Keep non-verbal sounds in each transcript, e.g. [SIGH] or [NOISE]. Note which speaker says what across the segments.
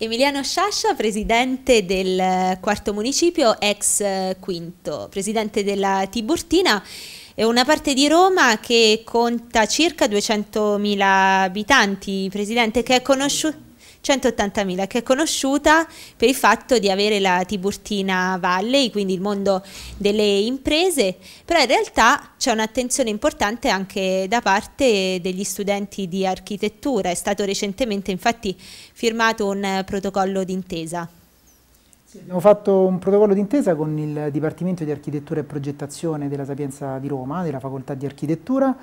Speaker 1: Emiliano Sciascia, presidente del eh, quarto municipio, ex eh, quinto, presidente della Tiburtina, è una parte di Roma che conta circa 200.000 abitanti, presidente, che è conosciuta... 180.000, che è conosciuta per il fatto di avere la Tiburtina Valley, quindi il mondo delle imprese, però in realtà c'è un'attenzione importante anche da parte degli studenti di architettura, è stato recentemente infatti firmato un protocollo d'intesa.
Speaker 2: Sì, abbiamo fatto un protocollo d'intesa con il Dipartimento di Architettura e Progettazione della Sapienza di Roma, della Facoltà di Architettura,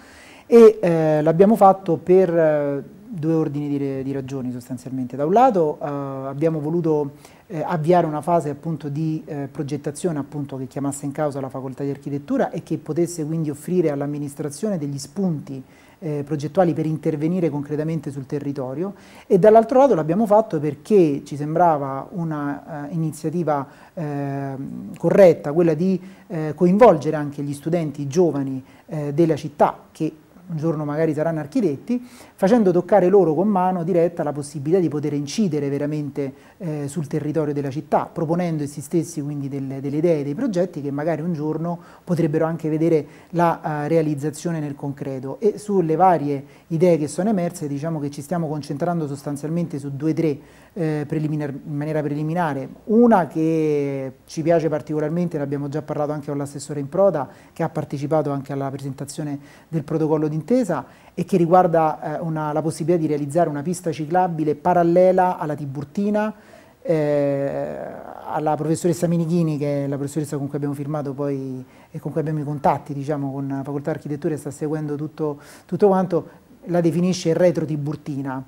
Speaker 2: e eh, l'abbiamo fatto per eh, due ordini di, di, ragioni sostanzialmente. Da un lato eh, abbiamo voluto eh, avviare una fase appunto, di eh, progettazione appunto, che chiamasse in causa la facoltà di architettura e che potesse quindi offrire all'amministrazione degli spunti eh, progettuali per intervenire concretamente sul territorio e dall'altro lato l'abbiamo fatto perché ci sembrava un'iniziativa eh, ehm, corretta quella di eh, coinvolgere anche gli studenti giovani della città che un giorno magari saranno architetti, facendo toccare loro con mano diretta la possibilità di poter incidere veramente eh, sul territorio della città, proponendo essi stessi quindi delle, delle, idee, dei progetti che magari un giorno potrebbero anche vedere la uh, realizzazione nel concreto. E sulle varie idee che sono emerse diciamo che ci stiamo concentrando sostanzialmente su due o tre eh, in maniera preliminare. Una che ci piace particolarmente, l'abbiamo già parlato anche con l'assessore in proda, che ha partecipato anche alla presentazione del protocollo di un'intesa e che riguarda eh, una, la possibilità di realizzare una pista ciclabile parallela alla Tiburtina, eh, alla professoressa Minichini, che è la professoressa con cui abbiamo firmato poi e con cui abbiamo i contatti, diciamo, con la facoltà architettura e sta seguendo tutto, tutto quanto, la definisce retro Tiburtina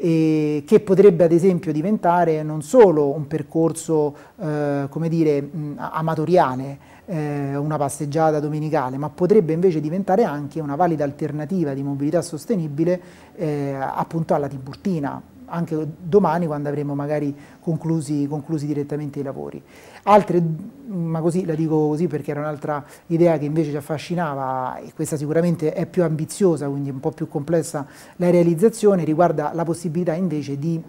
Speaker 2: eh, che potrebbe ad esempio diventare non solo un percorso eh, come dire, mh, amatoriale, eh, una passeggiata domenicale, ma potrebbe invece diventare anche una valida alternativa di mobilità sostenibile eh, appunto alla Tiburtina, anche domani quando avremo magari conclusi, conclusi direttamente i lavori. Altre, ma così la dico così perché era un'altra idea che invece ci affascinava e questa sicuramente è più ambiziosa, quindi un po' più complessa la realizzazione, riguarda la possibilità invece di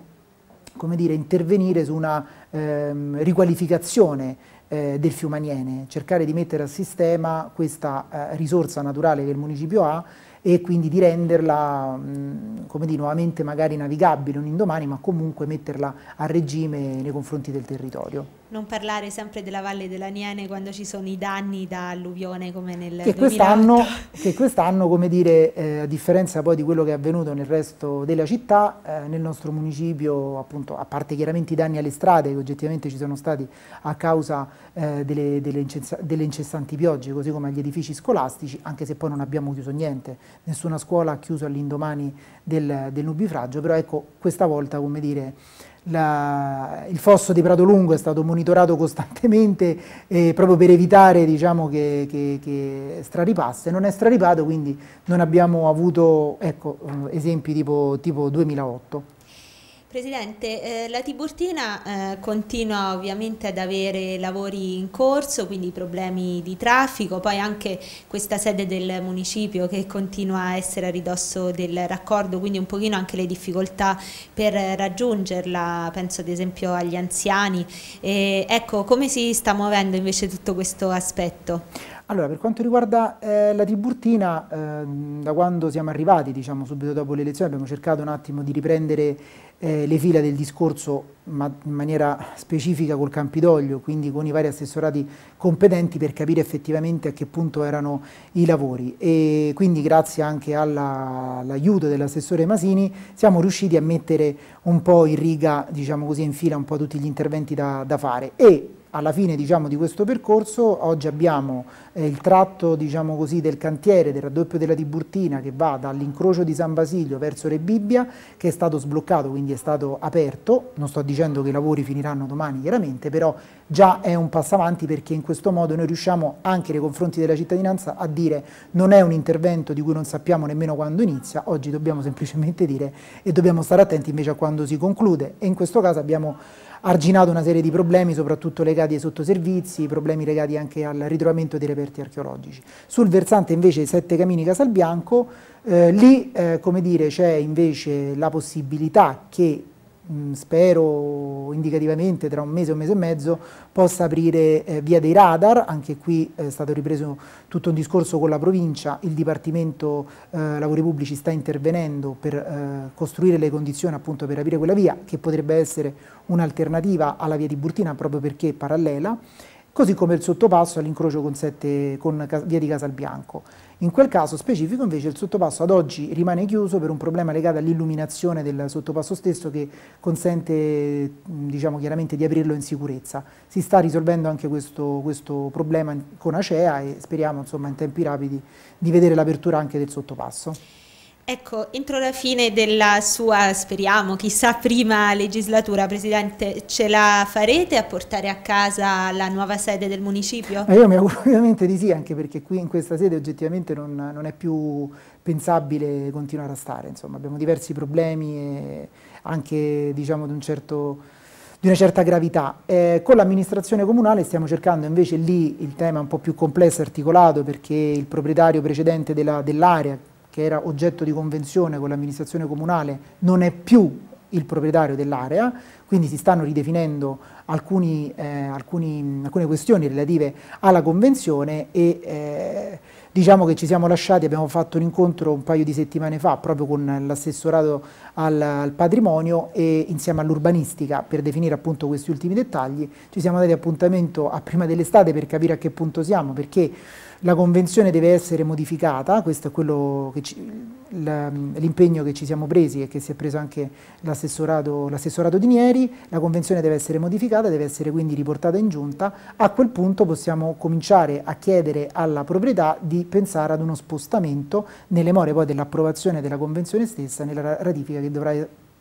Speaker 2: come dire, intervenire su una ehm, riqualificazione eh, del Fiumaniene, cercare di mettere a sistema questa eh, risorsa naturale che il municipio ha e quindi di renderla, mh, come dire, nuovamente magari navigabile un indomani, ma comunque metterla a regime nei confronti del territorio
Speaker 1: non parlare sempre della Valle dell'Aniene quando ci sono i danni da alluvione come nel che quest'anno,
Speaker 2: [LAUGHS] che quest'anno come dire, eh, a differenza poi di quello che è avvenuto nel resto della città, eh, nel nostro municipio, appunto, a parte chiaramente i danni alle strade che oggettivamente ci sono stati a causa eh, delle, delle, incessa, delle, incessanti piogge, così come agli edifici scolastici, anche se poi non abbiamo chiuso niente, nessuna scuola ha chiuso all'indomani del, del nubifragio, però ecco, questa volta, come dire, la, il fosso di Prato Lungo è stato monitorato costantemente eh, proprio per evitare diciamo, che, che, che, straripasse, non è straripato quindi non abbiamo avuto ecco, ehm, esempi tipo, tipo 2008.
Speaker 1: Presidente, eh, la Tiburtina eh, continua ovviamente ad avere lavori in corso, quindi problemi di traffico, poi anche questa sede del municipio che continua a essere a ridosso del raccordo, quindi un pochino anche le difficoltà per raggiungerla, penso ad esempio agli anziani. E, ecco, come si sta muovendo invece tutto questo aspetto? Allora, per quanto riguarda eh, la Tiburtina, ehm, da quando siamo arrivati, diciamo
Speaker 2: subito dopo le elezioni, abbiamo cercato un attimo di riprendere eh, le fila del discorso ma in maniera specifica col Campidoglio, quindi con i vari assessorati competenti per capire effettivamente a che punto erano i lavori e quindi grazie anche all'aiuto all dell'assessore Masini siamo riusciti a mettere un po' in riga, diciamo così, in fila un po' tutti gli interventi da, da fare e alla fine diciamo, di questo percorso oggi abbiamo eh, il tratto diciamo così, del cantiere del raddoppio della Tiburtina che va dall'incrocio di San Basilio verso Rebibbia che è stato sbloccato, quindi è stato aperto. Non sto dicendo che i lavori finiranno domani chiaramente, però già è un passo avanti perché in questo modo noi riusciamo anche nei confronti della cittadinanza a dire non è un intervento di cui non sappiamo nemmeno quando inizia, oggi dobbiamo semplicemente dire e dobbiamo stare attenti invece a quando si conclude e in questo caso abbiamo arginato una serie di problemi, soprattutto legati ai sottoservizi, problemi legati anche al ritrovamento dei reperti archeologici. Sul versante invece dei Sette Camini Casalbianco, eh, lì eh, c'è invece la possibilità che Mm, spero indicativamente tra un mese, o un mese e mezzo, possa aprire eh, via dei radar, anche qui eh, è stato ripreso tutto un discorso con la provincia, il Dipartimento eh, Lavori Pubblici sta intervenendo per eh, costruire le condizioni appunto per aprire quella via, che potrebbe essere un'alternativa alla via di Burtina proprio perché è parallela, così come il sottopasso all'incrocio con, sette, con via di Casalbianco. In quel caso specifico invece il sottopasso ad oggi rimane chiuso per un problema legato all'illuminazione del sottopasso stesso che consente diciamo chiaramente di aprirlo in sicurezza. Si sta risolvendo anche questo, questo problema con Acea e speriamo insomma, in tempi rapidi di vedere l'apertura anche del sottopasso.
Speaker 1: Ecco, entro la fine della sua, speriamo, chissà prima legislatura, Presidente, ce la farete a portare a casa la nuova sede del municipio? Eh io mi auguro
Speaker 2: ovviamente di sì, anche perché qui in questa sede oggettivamente non, non è più pensabile continuare a stare, insomma abbiamo diversi problemi anche diciamo di un certo di una certa gravità. Eh, con l'amministrazione comunale stiamo cercando invece lì il tema un po' più complesso e articolato perché il proprietario precedente dell'area, che era oggetto di convenzione con l'amministrazione comunale non è più il proprietario dell'area, quindi si stanno ridefinendo alcuni, eh, alcuni, alcune questioni relative alla convenzione e eh, diciamo che ci siamo lasciati, abbiamo fatto un incontro un paio di settimane fa proprio con l'assessorato al, al, patrimonio e insieme all'urbanistica per definire appunto questi ultimi dettagli, ci siamo dati appuntamento a prima dell'estate per capire a che punto siamo, perché la convenzione deve essere modificata, questo è l'impegno che ci siamo presi e che si è preso anche l'assessorato di Nieri, la convenzione deve essere modificata, deve essere quindi riportata in giunta, a quel punto possiamo cominciare a chiedere alla proprietà di pensare ad uno spostamento nelle more poi dell'approvazione della convenzione stessa, nella ratifica che dovrà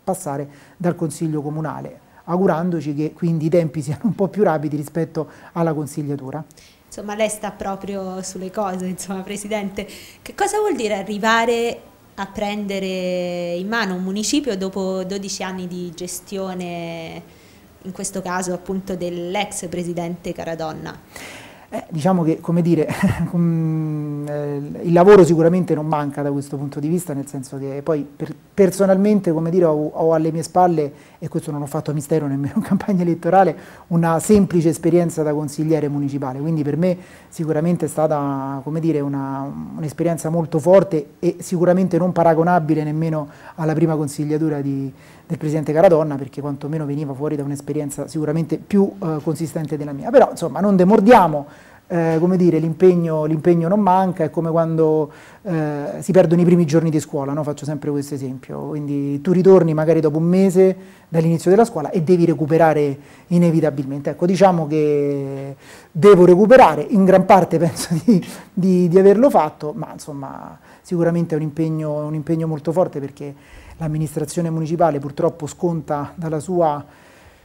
Speaker 2: passare dal Consiglio Comunale augurandoci che quindi i tempi siano un po' più rapidi rispetto alla consigliatura.
Speaker 1: Insomma, lei sta proprio sulle cose, insomma, Presidente. Che cosa vuol dire arrivare a prendere in mano un municipio dopo 12 anni di gestione, in questo caso appunto dell'ex Presidente Caradonna?
Speaker 2: Eh, diciamo che, come dire, [LAUGHS] eh, il lavoro sicuramente non manca da questo punto di vista, nel senso che poi per, personalmente, come dire, ho, ho, alle mie spalle, e questo non ho fatto mistero nemmeno in [LAUGHS] campagna elettorale, una semplice esperienza da consigliere municipale, quindi per me sicuramente è stata, come dire, un'esperienza molto forte e sicuramente non paragonabile nemmeno alla prima consigliatura di, del presidente Caradonna perché quantomeno veniva fuori da un'esperienza sicuramente più eh, consistente della mia. Però insomma non demordiamo, eh, come dire, l'impegno, non manca, è come quando eh, si perdono i primi giorni di scuola, no? faccio sempre questo esempio, quindi tu ritorni magari dopo un mese dall'inizio della scuola e devi recuperare inevitabilmente. Ecco, diciamo che devo recuperare, in gran parte [LAUGHS] penso di, di, di averlo fatto, ma insomma sicuramente è un impegno, un impegno molto forte perché L'amministrazione municipale purtroppo sconta dalla sua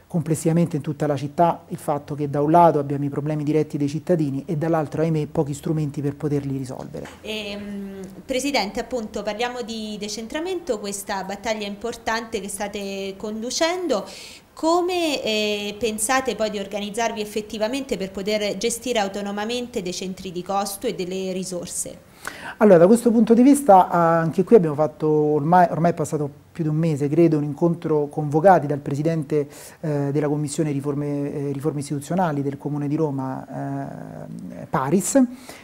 Speaker 2: complessivamente in tutta la città il fatto che da un lato abbiamo i problemi diretti dei cittadini e dall'altro ahimè pochi strumenti per poterli risolvere.
Speaker 1: E, ehm, Presidente appunto parliamo di decentramento, questa battaglia importante che state conducendo, come eh, pensate poi di organizzarvi effettivamente per poter gestire autonomamente dei centri di costo e delle risorse?
Speaker 2: Allora, da questo punto di vista, anche qui abbiamo fatto, ormai, ormai è passato più di un mese, credo, un incontro convocati dal Presidente eh, della Commissione riforme, eh, riforme, istituzionali del Comune di Roma, eh, Paris,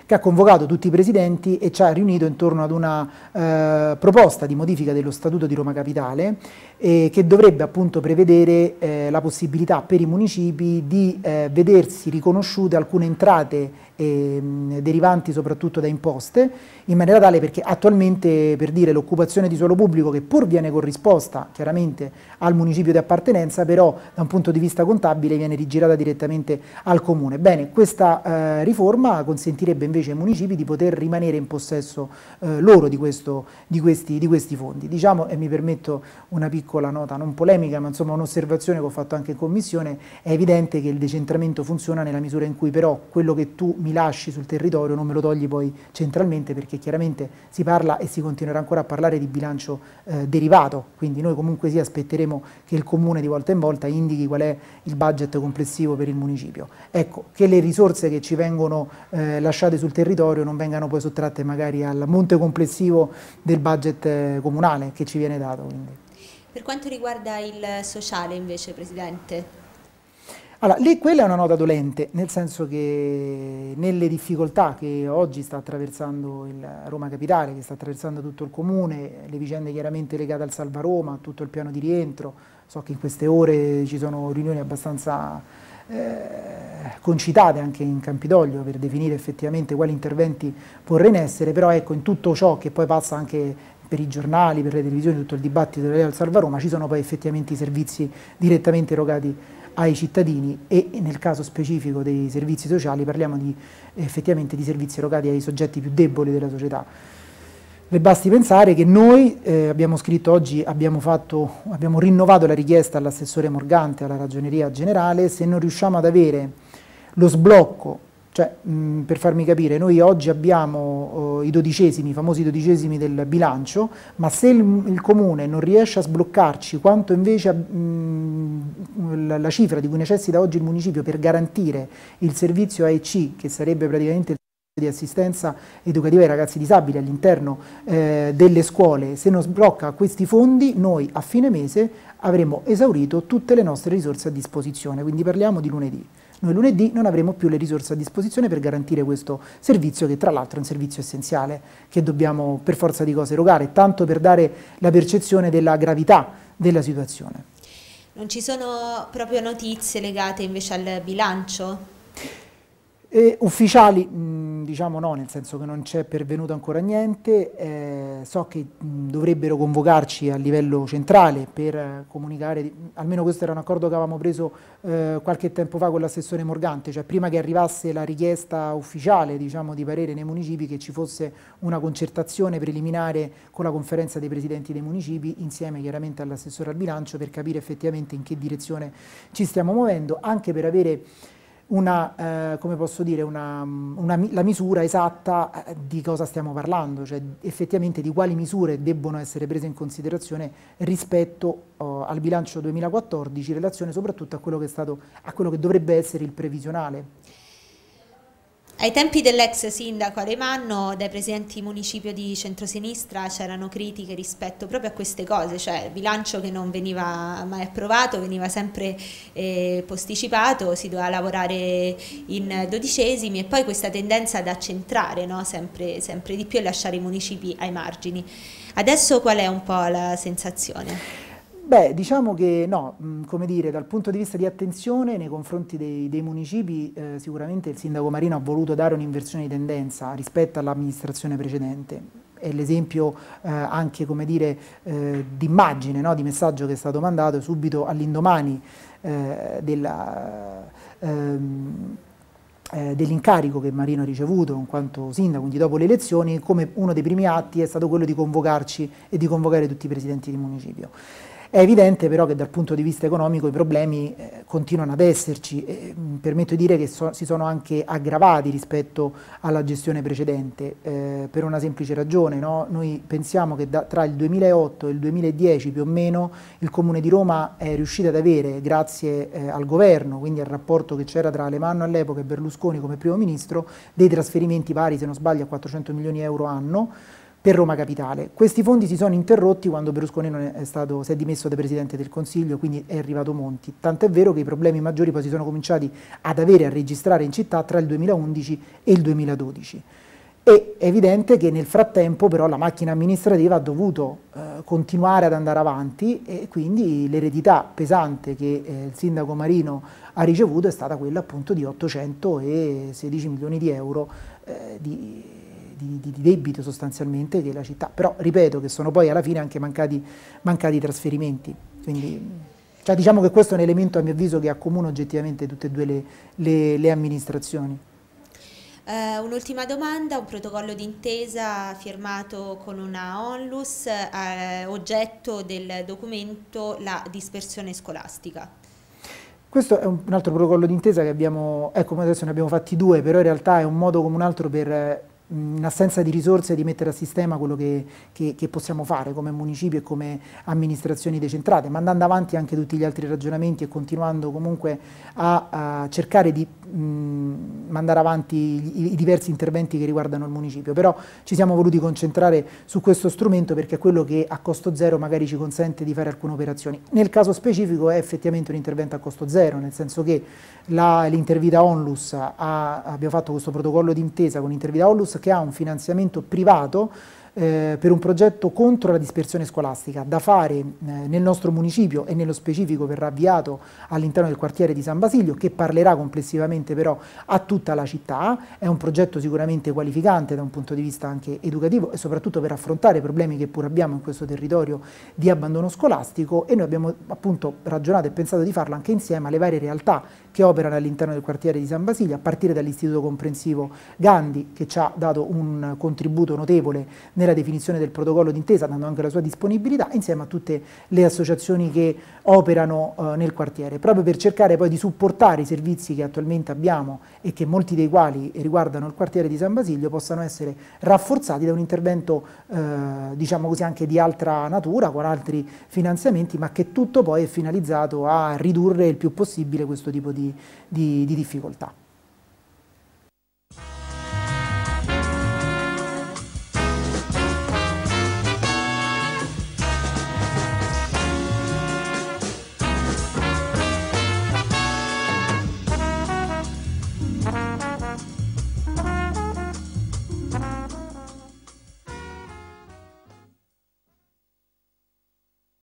Speaker 2: che ha convocato tutti i Presidenti e ci ha riunito intorno ad una eh, proposta di modifica dello Statuto di Roma Capitale eh, che dovrebbe appunto prevedere eh, la possibilità per i municipi di vedersi riconosciute alcune entrate ehm, derivanti soprattutto da imposte, in maniera tale perché attualmente, per dire, l'occupazione di suolo pubblico che pur viene corrisposta chiaramente al municipio di appartenenza, però da un punto di vista contabile viene rigirata direttamente al comune. Bene, questa eh, riforma consentirebbe invece ai municipi di poter rimanere in possesso eh, loro di, questo, di, questi, di, questi, fondi. Diciamo, e mi permetto una piccola nota non polemica, ma insomma un'osservazione che ho fatto anche in commissione, è evidente che il decentramento funziona nella misura in cui però quello che tu mi lasci sul territorio non me lo togli poi centralmente perché chiaramente si parla e si continuerà ancora a parlare di bilancio eh, derivato indicato, quindi noi comunque sì aspetteremo che il Comune di volta in volta indichi qual è il budget complessivo per il municipio. Ecco, che le risorse che ci vengono eh, lasciate sul territorio non vengano poi sottratte magari al monte complessivo del budget eh, comunale che ci viene dato. Quindi.
Speaker 1: Per quanto riguarda il sociale invece, Presidente?
Speaker 2: Allora, lì quella è una nota dolente, nel senso che nelle difficoltà che oggi sta attraversando Roma Capitale, che sta attraversando tutto il comune, le vicende chiaramente legate al Salva Roma, tutto il piano di rientro, so che in queste ore ci sono riunioni abbastanza eh, concitate anche in Campidoglio per definire effettivamente quali interventi porre in essere, però ecco in tutto ciò che poi passa anche per i giornali, per le televisioni, tutto il dibattito del Salva Roma, ci sono poi effettivamente i servizi direttamente erogati ai cittadini e nel caso specifico dei servizi sociali parliamo di, effettivamente di servizi erogati ai soggetti più deboli della società. Le basti pensare che noi eh, abbiamo scritto oggi, abbiamo, fatto, abbiamo rinnovato la richiesta all'assessore Morgante, alla ragioneria generale, se non riusciamo ad avere lo sblocco cioè, mh, mm, per farmi capire, noi oggi abbiamo uh, i dodicesimi, i famosi dodicesimi del bilancio, ma se il, il comune non riesce a sbloccarci quanto invece mh, mm, la, la, cifra di cui necessita oggi il municipio per garantire il servizio AEC, che sarebbe praticamente il servizio di assistenza educativa ai ragazzi disabili all'interno eh, delle scuole, se non sblocca questi fondi, noi a fine mese avremo esaurito tutte le nostre risorse a disposizione, quindi parliamo di lunedì. Noi lunedì non avremo più le risorse a disposizione per garantire questo servizio che tra l'altro è un servizio essenziale che dobbiamo per forza di cose erogare, tanto per dare la percezione della gravità della situazione.
Speaker 1: Non ci sono proprio notizie legate invece al bilancio?
Speaker 2: E ufficiali, mh, mm, diciamo no, nel senso che non c'è pervenuto ancora niente, eh, so che mh, mm, dovrebbero convocarci a livello centrale per eh, comunicare, mm, almeno questo era un accordo che avevamo preso eh, qualche tempo fa con l'assessore Morgante, cioè prima che arrivasse la richiesta ufficiale diciamo, di parere nei municipi che ci fosse una concertazione preliminare con la conferenza dei presidenti dei municipi insieme chiaramente all'assessore al bilancio per capire effettivamente in che direzione ci stiamo muovendo, anche per avere una, eh, come posso dire, una, una, la misura esatta eh, di cosa stiamo parlando, cioè effettivamente di quali misure debbono essere prese in considerazione rispetto oh, al bilancio 2014 in relazione soprattutto a quello, che stato, a quello che dovrebbe essere il previsionale.
Speaker 1: Ai tempi dell'ex sindaco Alemanno, dai presidenti municipio di centrosinistra c'erano critiche rispetto proprio a queste cose, cioè il bilancio che non veniva mai approvato, veniva sempre eh, posticipato, si doveva lavorare in dodicesimi e poi questa tendenza ad accentrare no? sempre, sempre di più e lasciare i municipi ai margini. Adesso qual è un po' la sensazione?
Speaker 2: Beh, diciamo che no, mm, come dire, dal punto di vista di attenzione nei confronti dei, dei municipi eh, sicuramente il sindaco Marino ha voluto dare un'inversione di tendenza rispetto all'amministrazione precedente è l'esempio eh, anche come dire eh, d'immagine, no? di messaggio che è stato mandato subito all'indomani eh, ehm, eh dell'incarico che Marino ha ricevuto in quanto sindaco, quindi dopo le elezioni, come uno dei primi atti è stato quello di convocarci e di convocare tutti i presidenti di municipio. È evidente però che dal punto di vista economico i problemi eh, continuano ad esserci, e, mi mm, permetto di dire che so, si sono anche aggravati rispetto alla gestione precedente, eh, per una semplice ragione, no? noi pensiamo che da, tra il 2008 e il 2010 più o meno il Comune di Roma è riuscito ad avere, grazie eh, al governo, quindi al rapporto che c'era tra Alemanno all'epoca e Berlusconi come primo ministro, dei trasferimenti pari, se non sbaglio, a 400 milioni di euro anno, per Roma Capitale. Questi fondi si sono interrotti quando Berlusconi è stato, si è dimesso da Presidente del Consiglio, quindi è arrivato Monti. Tant'è vero che i problemi maggiori poi si sono cominciati ad avere, a registrare in città tra il 2011 e il 2012. è evidente che nel frattempo però la macchina amministrativa ha dovuto eh, continuare ad andare avanti e quindi l'eredità pesante che eh, il sindaco Marino ha ricevuto è stata quella appunto di 816 milioni di euro eh, di di, di, debito sostanzialmente della città, però ripeto che sono poi alla fine anche mancati, mancati trasferimenti. Quindi, cioè, diciamo che questo è un elemento a mio avviso che accomuna oggettivamente tutte e due le, le, le amministrazioni.
Speaker 1: Uh, un'ultima domanda, un protocollo d'intesa firmato con una onlus, uh, oggetto del documento la dispersione scolastica.
Speaker 2: Questo è un, un altro protocollo d'intesa che abbiamo, ecco adesso ne abbiamo fatti due, però in realtà è un modo come un altro per eh, in assenza di risorse di mettere a sistema quello che, che, che, possiamo fare come municipio e come amministrazioni decentrate, ma andando avanti anche tutti gli altri ragionamenti e continuando comunque a, a cercare di mh, mm, mandare avanti i, i, diversi interventi che riguardano il municipio, però ci siamo voluti concentrare su questo strumento perché è quello che a costo zero magari ci consente di fare alcune operazioni. Nel caso specifico è effettivamente un intervento a costo zero, nel senso che l'intervita Onlus ha, abbiamo fatto questo protocollo d'intesa con l'intervita Onlus che ha un finanziamento privato eh, per un progetto contro la dispersione scolastica da fare eh, nel nostro municipio e nello specifico verrà avviato all'interno del quartiere di San Basilio che parlerà complessivamente però a tutta la città, è un progetto sicuramente qualificante da un punto di vista anche educativo e soprattutto per affrontare problemi che pur abbiamo in questo territorio di abbandono scolastico e noi abbiamo appunto ragionato e pensato di farlo anche insieme alle varie realtà che operano all'interno del quartiere di San Basilio a partire dall'Istituto Comprensivo Gandhi che ci ha dato un contributo notevole nella definizione del protocollo d'intesa, dando anche la sua disponibilità, insieme a tutte le associazioni che operano eh, nel quartiere, proprio per cercare poi di supportare i servizi che attualmente abbiamo e che molti dei quali riguardano il quartiere di San Basilio possano essere rafforzati da un intervento, eh, diciamo così, anche di altra natura, con altri finanziamenti, ma che tutto poi è finalizzato a ridurre il più possibile questo tipo di, di, di difficoltà.